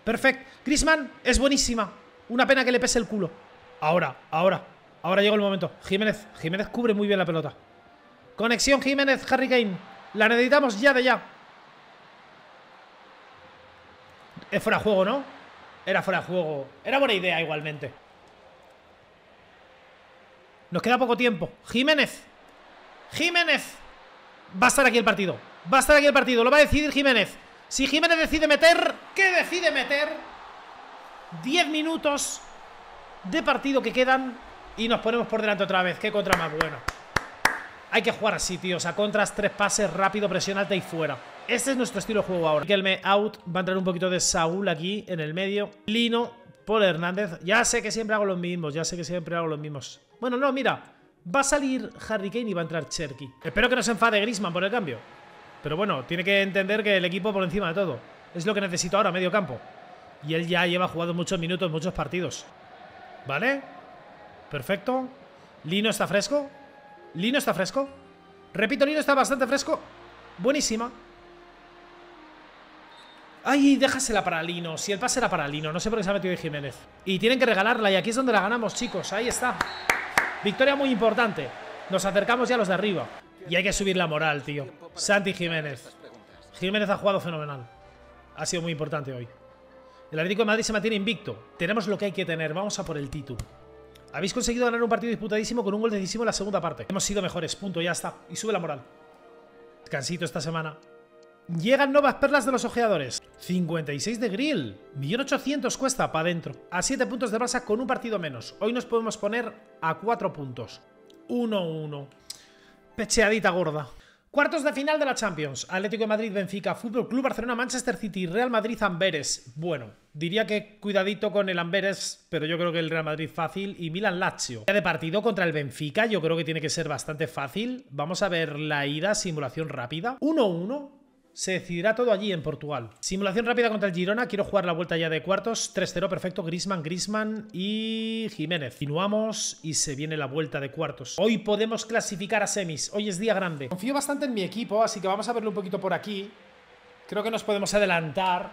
Perfecto. Grisman es buenísima. Una pena que le pese el culo. Ahora, ahora. Ahora llegó el momento. Jiménez. Jiménez cubre muy bien la pelota. Conexión Jiménez, Harry Kane. La necesitamos ya de ya. Es fuera de juego, ¿no? Era fuera de juego. Era buena idea igualmente. Nos queda poco tiempo. Jiménez. Jiménez. Va a estar aquí el partido. Va a estar aquí el partido. Lo va a decidir Jiménez. Si Jiménez decide meter, ¿qué decide meter? Diez minutos de partido que quedan y nos ponemos por delante otra vez. Qué contra más bueno. Hay que jugar así, tío. O sea, contras, tres pases, rápido, presión alta y fuera. Este es nuestro estilo de juego ahora. me out. Va a entrar un poquito de Saúl aquí en el medio. Lino, por Hernández. Ya sé que siempre hago los mismos. Ya sé que siempre hago los mismos. Bueno, no, mira. Va a salir Harry Kane y va a entrar Cherky. Espero que no se enfade Grisman por el cambio. Pero bueno, tiene que entender que el equipo por encima de todo. Es lo que necesito ahora, medio campo. Y él ya lleva jugado muchos minutos, muchos partidos. ¿Vale? Perfecto. Lino está fresco. Lino está fresco. Repito, Lino está bastante fresco. Buenísima. Ay, déjasela para Lino. Si el pase era para Lino, no sé por qué se ha metido de Jiménez. Y tienen que regalarla y aquí es donde la ganamos, chicos. Ahí está. Victoria muy importante. Nos acercamos ya a los de arriba. Y hay que subir la moral, tío. Santi Jiménez. Jiménez ha jugado fenomenal. Ha sido muy importante hoy. El Atlético de Madrid se mantiene invicto. Tenemos lo que hay que tener. Vamos a por el título. Habéis conseguido ganar un partido disputadísimo con un gol decisivo en la segunda parte. Hemos sido mejores, punto, ya está. Y sube la moral. Cansito esta semana. Llegan nuevas perlas de los ojeadores. 56 de grill. 1.800 cuesta para adentro. A 7 puntos de Barça con un partido menos. Hoy nos podemos poner a 4 puntos. 1-1. Pecheadita gorda. Cuartos de final de la Champions. Atlético de Madrid, Benfica, Fútbol Club Barcelona, Manchester City, Real Madrid, Amberes. Bueno, diría que cuidadito con el Amberes, pero yo creo que el Real Madrid fácil y Milan Lazio. De partido contra el Benfica, yo creo que tiene que ser bastante fácil. Vamos a ver la ida, simulación rápida. 1-1. Se decidirá todo allí en Portugal. Simulación rápida contra el Girona. Quiero jugar la vuelta ya de cuartos. 3-0, perfecto. Grisman, Grisman y Jiménez. Continuamos y se viene la vuelta de cuartos. Hoy podemos clasificar a semis. Hoy es día grande. Confío bastante en mi equipo, así que vamos a verlo un poquito por aquí. Creo que nos podemos adelantar.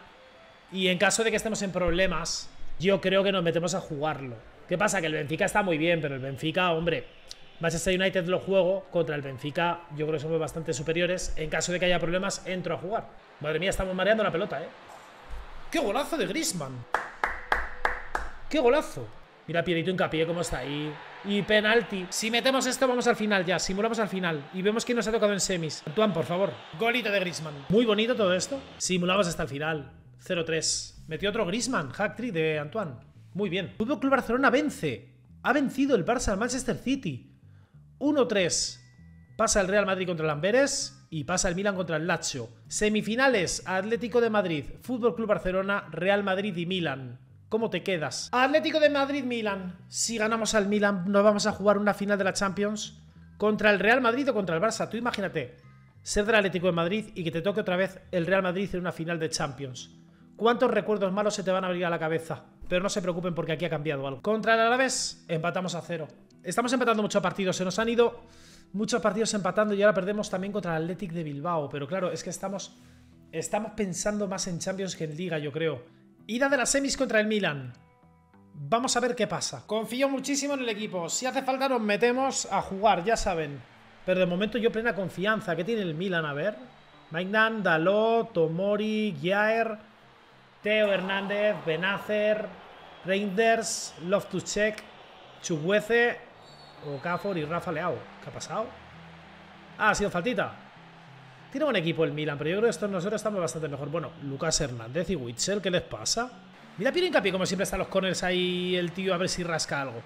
Y en caso de que estemos en problemas, yo creo que nos metemos a jugarlo. ¿Qué pasa? Que el Benfica está muy bien, pero el Benfica, hombre, Manchester United lo juego contra el Benfica, yo creo que somos bastante superiores. En caso de que haya problemas, entro a jugar. Madre mía, estamos mareando la pelota, ¿eh? ¡Qué golazo de Grisman! ¡Qué golazo! Mira Pierito Hincapié cómo está ahí. Y penalti. Si metemos esto, vamos al final ya. Simulamos al final. Y vemos quién nos ha tocado en semis. Antoine, por favor. Golito de Grisman. Muy bonito todo esto. Simulamos hasta el final. 0-3. Metió otro Grisman. Hack de Antoine. Muy bien. Fútbol Club Barcelona vence. Ha vencido el Barça al Manchester City. 1-3 pasa el Real Madrid contra el Amberes y pasa el Milan contra el Lazio. Semifinales, Atlético de Madrid, Fútbol Club Barcelona, Real Madrid y Milan. ¿Cómo te quedas? Atlético de Madrid-Milan. Si ganamos al Milan, nos vamos a jugar una final de la Champions contra el Real Madrid o contra el Barça. Tú imagínate ser del Atlético de Madrid y que te toque otra vez el Real Madrid en una final de Champions. ¿Cuántos recuerdos malos se te van a abrir a la cabeza? Pero no se preocupen porque aquí ha cambiado algo. Contra el Alavés, empatamos a cero. Estamos empatando muchos partidos, se nos han ido muchos partidos empatando y ahora perdemos también contra el Athletic de Bilbao. Pero claro, es que estamos, estamos pensando más en Champions que en Liga, yo creo. Ida de las semis contra el Milan. Vamos a ver qué pasa. Confío muchísimo en el equipo. Si hace falta nos metemos a jugar, ya saben. Pero de momento yo plena confianza. ¿Qué tiene el Milan? A ver. Magnan, Dalot, Tomori, Giaer, Teo Hernández, Benacer, Reinders, Love to Check, Chubuece, Okafor y Rafa Leao. ¿Qué ha pasado? Ah, ha sido faltita. Tiene buen equipo el Milan, pero yo creo que estos nosotros estamos bastante mejor. Bueno, Lucas Hernández y Witzel, ¿qué les pasa? Mira, Piro hincapié, como siempre están los corners ahí el tío, a ver si rasca algo.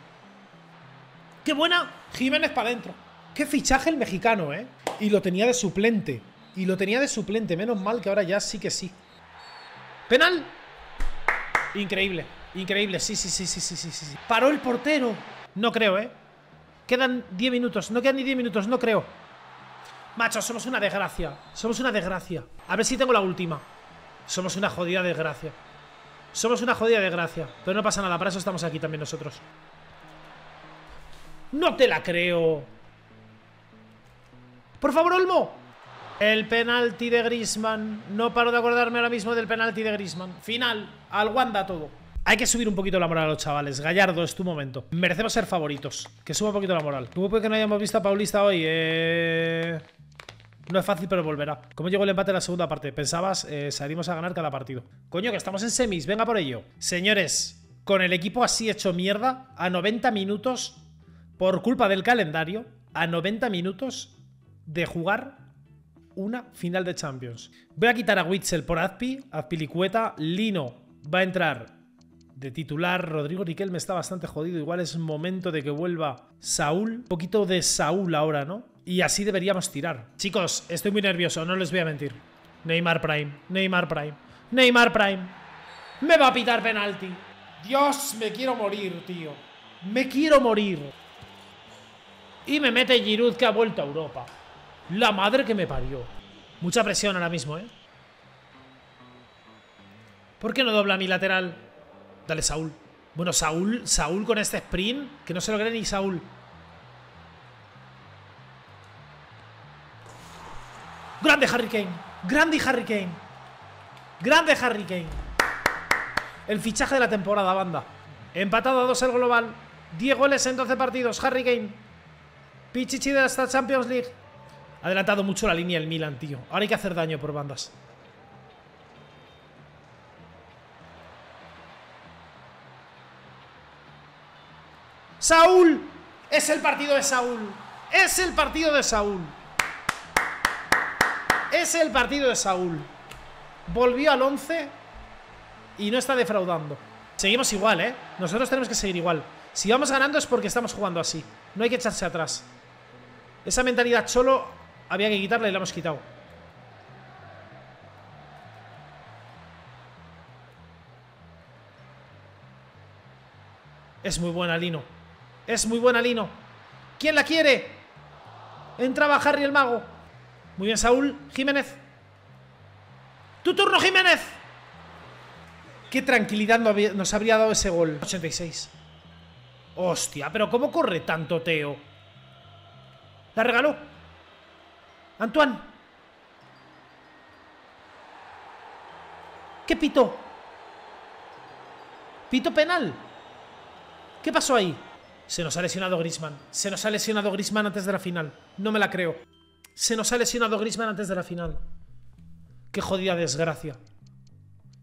¡Qué buena! Jiménez para adentro. ¡Qué fichaje el mexicano, eh! Y lo tenía de suplente. Y lo tenía de suplente. Menos mal que ahora ya sí que sí. ¡Penal! Increíble. Increíble. Sí, sí, sí, sí, sí, sí. sí. Paró el portero. No creo, eh. Quedan 10 minutos. No quedan ni 10 minutos, no creo. Macho, somos una desgracia. Somos una desgracia. A ver si tengo la última. Somos una jodida desgracia. Somos una jodida desgracia. Pero no pasa nada, para eso estamos aquí también nosotros. No te la creo. Por favor, Olmo. El penalti de Grisman. No paro de acordarme ahora mismo del penalti de Grisman. Final. Al Wanda todo. Hay que subir un poquito la moral a los chavales. Gallardo, es tu momento. Merecemos ser favoritos. Que suba un poquito la moral. ¿Cómo puede que no hayamos visto a Paulista hoy? Eh, no es fácil, pero volverá. ¿Cómo llegó el empate en la segunda parte? Pensabas, eh, salimos a ganar cada partido. Coño, que estamos en semis. Venga por ello. Señores, con el equipo así hecho mierda, a 90 minutos, por culpa del calendario, a 90 minutos de jugar una final de Champions. Voy a quitar a Witzel por Azpi, Azpilicueta, Lino va a entrar de titular. Rodrigo me está bastante jodido. Igual es momento de que vuelva Saúl. Un poquito de Saúl ahora, ¿no? Y así deberíamos tirar. Chicos, estoy muy nervioso, no les voy a mentir. Neymar Prime, Neymar Prime, Neymar Prime. Me va a pitar penalti. Dios, me quiero morir, tío. Me quiero morir. Y me mete Giroud que ha vuelto a Europa. La madre que me parió. Mucha presión ahora mismo, ¿eh? ¿Por qué no dobla mi lateral? Dale, Saúl. Bueno, Saúl, Saúl con este sprint, que no se lo cree ni Saúl. Grande Harry Kane. Grande Harry Kane. Grande Harry Kane. El fichaje de la temporada, banda. Empatado a dos el global. Diez goles en 12 partidos. Harry Kane. Pichichi de esta Champions League. Adelantado mucho la línea el Milan, tío. Ahora hay que hacer daño por bandas. Saúl. Es el partido de Saúl. Es el partido de Saúl. Es el partido de Saúl. Volvió al 11 y no está defraudando. Seguimos igual, ¿eh? Nosotros tenemos que seguir igual. Si vamos ganando es porque estamos jugando así. No hay que echarse atrás. Esa mentalidad solo había que quitarla y la hemos quitado. Es muy buena, Lino. Es muy buena Lino. ¿Quién la quiere? Entraba Harry el mago. Muy bien, Saúl. Jiménez. ¡Tu turno, Jiménez! Qué tranquilidad nos habría dado ese gol. 86. Hostia, pero ¿cómo corre tanto Teo? La regaló. Antoine. ¿Qué pito? ¿Pito penal? ¿Qué pasó ahí? Se nos ha lesionado Grisman. Se nos ha lesionado Grisman antes de la final. No me la creo. Se nos ha lesionado Grisman antes de la final. Qué jodida desgracia.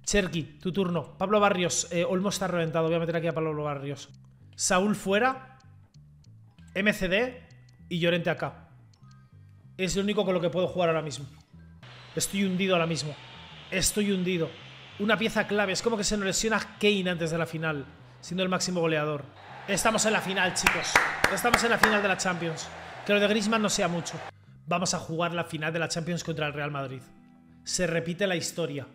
Cherky, tu turno. Pablo Barrios. Eh, Olmo está reventado. Voy a meter aquí a Pablo Barrios. Saúl fuera. MCD. Y Llorente acá. Es lo único con lo que puedo jugar ahora mismo. Estoy hundido ahora mismo. Estoy hundido. Una pieza clave. Es como que se nos lesiona Kane antes de la final. Siendo el máximo goleador. Estamos en la final, chicos. Estamos en la final de la Champions. Que lo de Griezmann no sea mucho. Vamos a jugar la final de la Champions contra el Real Madrid. Se repite la historia.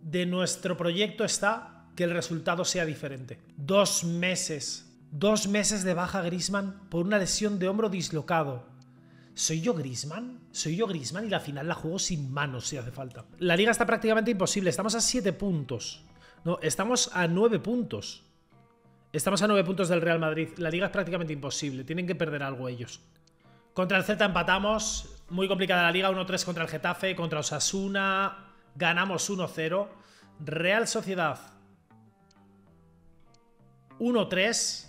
De nuestro proyecto está que el resultado sea diferente. Dos meses. Dos meses de baja Grisman por una lesión de hombro dislocado. ¿Soy yo Grisman? Soy yo Grisman y la final la juego sin manos si hace falta. La liga está prácticamente imposible. Estamos a 7 puntos. No, estamos a 9 puntos. Estamos a 9 puntos del Real Madrid. La liga es prácticamente imposible. Tienen que perder algo ellos. Contra el Celta empatamos. Muy complicada la liga. 1-3 contra el Getafe. Contra Osasuna. Ganamos 1-0. Real Sociedad. 1-3.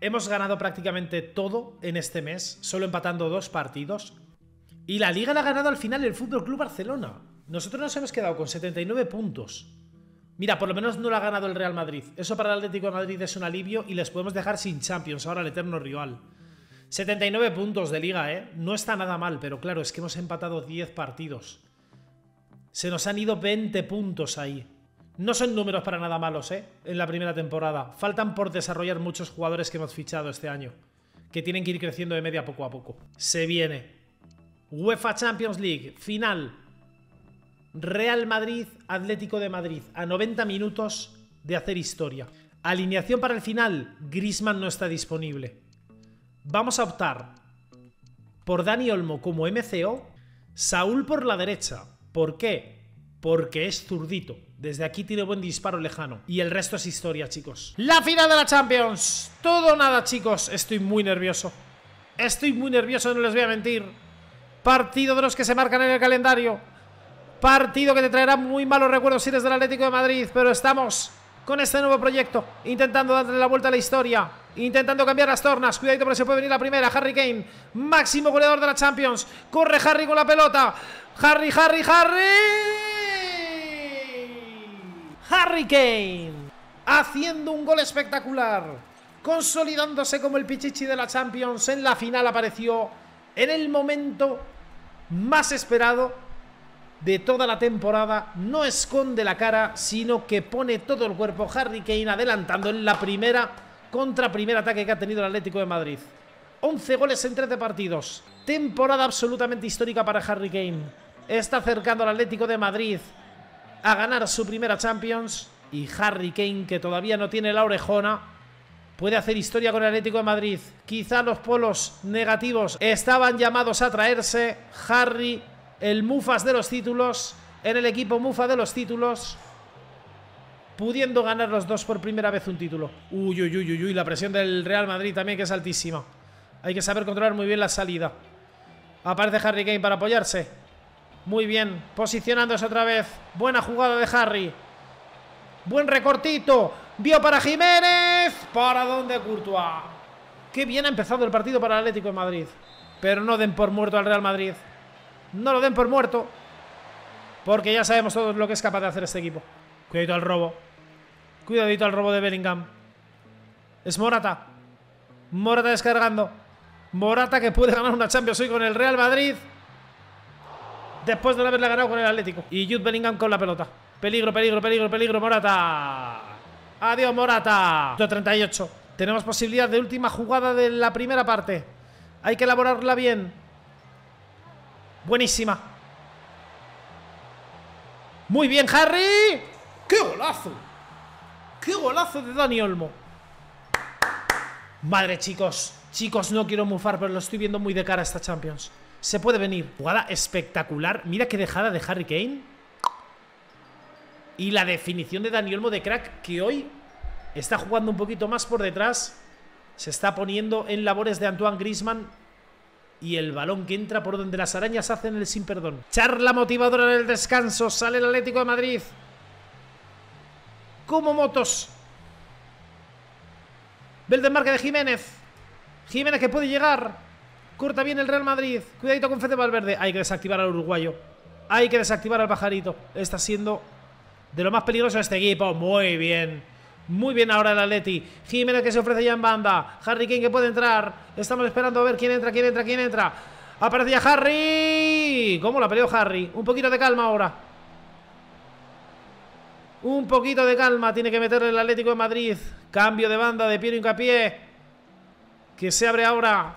Hemos ganado prácticamente todo en este mes. Solo empatando dos partidos. Y la liga la ha ganado al final el FC Club Barcelona. Nosotros nos hemos quedado con 79 puntos. Mira, por lo menos no lo ha ganado el Real Madrid. Eso para el Atlético de Madrid es un alivio y les podemos dejar sin Champions ahora el eterno rival. 79 puntos de liga, ¿eh? No está nada mal, pero claro, es que hemos empatado 10 partidos. Se nos han ido 20 puntos ahí. No son números para nada malos, ¿eh? En la primera temporada. Faltan por desarrollar muchos jugadores que hemos fichado este año. Que tienen que ir creciendo de media poco a poco. Se viene. UEFA Champions League, final. Real Madrid, Atlético de Madrid, a 90 minutos de hacer historia. Alineación para el final, Grisman no está disponible. Vamos a optar por Dani Olmo como MCO, Saúl por la derecha. ¿Por qué? Porque es zurdito. Desde aquí tiene buen disparo lejano. Y el resto es historia, chicos. La final de la Champions. Todo nada, chicos. Estoy muy nervioso. Estoy muy nervioso, no les voy a mentir. Partido de los que se marcan en el calendario. Partido que te traerá muy malos recuerdos si eres del Atlético de Madrid, pero estamos con este nuevo proyecto, intentando darle la vuelta a la historia, intentando cambiar las tornas. Cuidadito porque se puede venir la primera, Harry Kane, máximo goleador de la Champions. Corre Harry con la pelota. Harry, Harry, Harry. Harry Kane, haciendo un gol espectacular, consolidándose como el pichichi de la Champions. En la final apareció en el momento más esperado de toda la temporada, no esconde la cara, sino que pone todo el cuerpo Harry Kane adelantando en la primera contra primer ataque que ha tenido el Atlético de Madrid. 11 goles en 13 partidos. Temporada absolutamente histórica para Harry Kane. Está acercando al Atlético de Madrid a ganar su primera Champions. Y Harry Kane, que todavía no tiene la orejona, puede hacer historia con el Atlético de Madrid. Quizá los polos negativos estaban llamados a traerse. Harry el Mufas de los títulos, en el equipo Mufa de los títulos, pudiendo ganar los dos por primera vez un título. Uy, uy, uy, uy, uy, la presión del Real Madrid también que es altísima. Hay que saber controlar muy bien la salida. Aparece Harry Kane para apoyarse. Muy bien, posicionándose otra vez. Buena jugada de Harry. Buen recortito. Vio para Jiménez. ¿Para dónde Courtois? Qué bien ha empezado el partido para el Atlético de Madrid. Pero no den por muerto al Real Madrid. No lo den por muerto. Porque ya sabemos todos lo que es capaz de hacer este equipo. Cuidadito al robo. Cuidadito al robo de Bellingham. Es Morata. Morata descargando. Morata que puede ganar una Champions hoy con el Real Madrid. Después de no haberla ganado con el Atlético. Y Jude Bellingham con la pelota. Peligro, peligro, peligro, peligro, Morata. Adiós, Morata. 38. Tenemos posibilidad de última jugada de la primera parte. Hay que elaborarla bien. Buenísima. Muy bien, Harry. ¡Qué golazo! ¡Qué golazo de Dani Olmo! Madre, chicos. Chicos, no quiero mufar, pero lo estoy viendo muy de cara esta Champions. Se puede venir. Jugada espectacular. Mira qué dejada de Harry Kane. Y la definición de Dani Olmo de crack, que hoy está jugando un poquito más por detrás. Se está poniendo en labores de Antoine Grisman y el balón que entra por donde las arañas hacen el sin perdón. Charla motivadora en el descanso, sale el Atlético de Madrid. Como motos. Ve de Jiménez. Jiménez que puede llegar. Corta bien el Real Madrid. Cuidadito con Fede Valverde. Hay que desactivar al uruguayo. Hay que desactivar al pajarito. Está siendo de lo más peligroso este equipo. Muy bien. Muy bien ahora el Atleti. Jiménez que se ofrece ya en banda. Harry King que puede entrar. Estamos esperando a ver quién entra, quién entra, quién entra. Aparece ya Harry. ¿Cómo la peleó Harry? Un poquito de calma ahora. Un poquito de calma tiene que meterle el Atlético de Madrid. Cambio de banda de Piero Hincapié. Que se abre ahora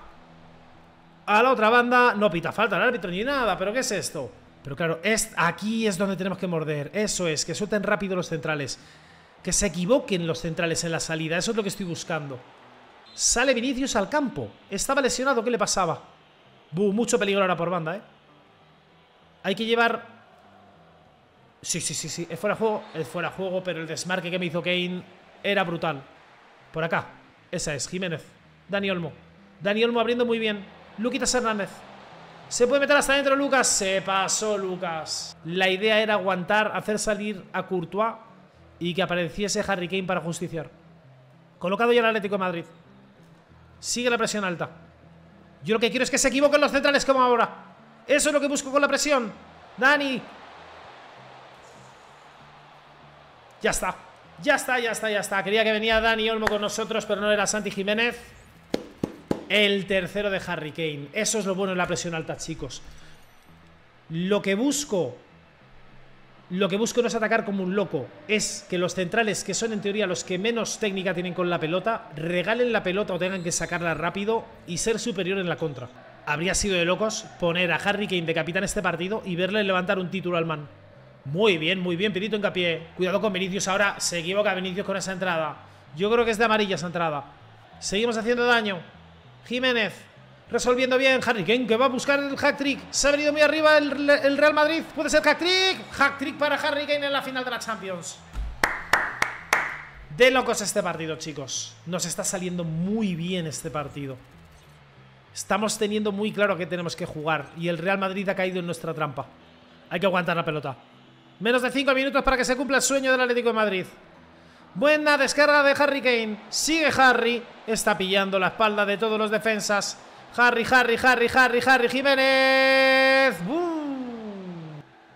a la otra banda. No pita falta el árbitro ni nada. ¿Pero qué es esto? Pero claro, es, aquí es donde tenemos que morder. Eso es, que suelten rápido los centrales que se equivoquen los centrales en la salida. Eso es lo que estoy buscando. Sale Vinicius al campo. Estaba lesionado. ¿Qué le pasaba? Buh, mucho peligro ahora por banda, ¿eh? Hay que llevar... Sí, sí, sí, sí. Es fuera juego. Es fuera de juego, pero el desmarque que me hizo Kane era brutal. Por acá. Esa es. Jiménez. Dani Olmo. Dani Olmo abriendo muy bien. Luquitas Hernández. Se puede meter hasta dentro Lucas. Se pasó Lucas. La idea era aguantar, hacer salir a Courtois y que apareciese Harry Kane para justiciar. Colocado ya el Atlético de Madrid. Sigue la presión alta. Yo lo que quiero es que se equivoquen los centrales como ahora. Eso es lo que busco con la presión. Dani. Ya está. Ya está, ya está, ya está. Quería que venía Dani Olmo con nosotros, pero no era Santi Jiménez. El tercero de Harry Kane. Eso es lo bueno en la presión alta, chicos. Lo que busco lo que busco no es atacar como un loco, es que los centrales, que son en teoría los que menos técnica tienen con la pelota, regalen la pelota o tengan que sacarla rápido y ser superior en la contra. Habría sido de locos poner a Harry Kane de capitán este partido y verle levantar un título al man. Muy bien, muy bien, Pirito hincapié. Cuidado con Vinicius ahora, se equivoca Vinicius con esa entrada. Yo creo que es de amarilla esa entrada. Seguimos haciendo daño. Jiménez, Resolviendo bien Harry Kane que va a buscar el hack-trick. Se ha venido muy arriba el, Real Madrid. Puede ser hack-trick. Hack-trick para Harry Kane en la final de la Champions. De locos este partido, chicos. Nos está saliendo muy bien este partido. Estamos teniendo muy claro que tenemos que jugar. Y el Real Madrid ha caído en nuestra trampa. Hay que aguantar la pelota. Menos de 5 minutos para que se cumpla el sueño del Atlético de Madrid. Buena descarga de Harry Kane. Sigue Harry. Está pillando la espalda de todos los defensas. Harry, Harry, Harry, Harry, Harry Jiménez.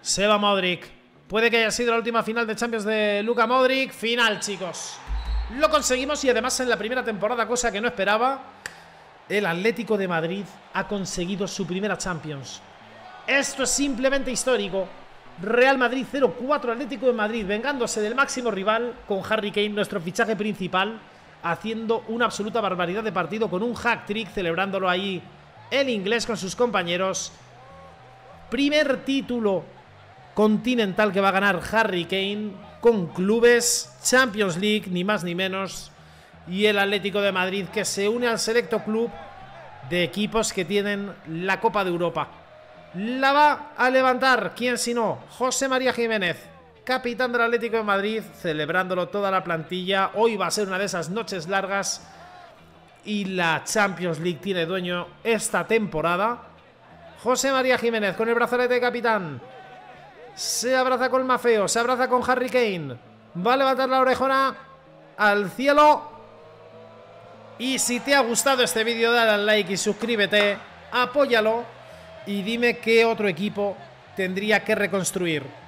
Se va Modric. Puede que haya sido la última final de Champions de Luka Modric. Final, chicos. Lo conseguimos y además en la primera temporada, cosa que no esperaba, el Atlético de Madrid ha conseguido su primera Champions. Esto es simplemente histórico. Real Madrid 0-4 Atlético de Madrid, vengándose del máximo rival con Harry Kane, nuestro fichaje principal haciendo una absoluta barbaridad de partido con un hack trick, celebrándolo ahí el inglés con sus compañeros. Primer título continental que va a ganar Harry Kane con clubes Champions League, ni más ni menos. Y el Atlético de Madrid que se une al selecto club de equipos que tienen la Copa de Europa. La va a levantar, ¿quién si no? José María Jiménez capitán del Atlético de Madrid, celebrándolo toda la plantilla. Hoy va a ser una de esas noches largas y la Champions League tiene dueño esta temporada. José María Jiménez con el brazalete de capitán. Se abraza con Mafeo, se abraza con Harry Kane. Va a levantar la orejona al cielo. Y si te ha gustado este vídeo, dale al like y suscríbete, apóyalo y dime qué otro equipo tendría que reconstruir.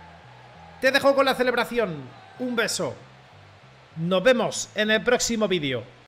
Te dejo con la celebración. Un beso. Nos vemos en el próximo vídeo.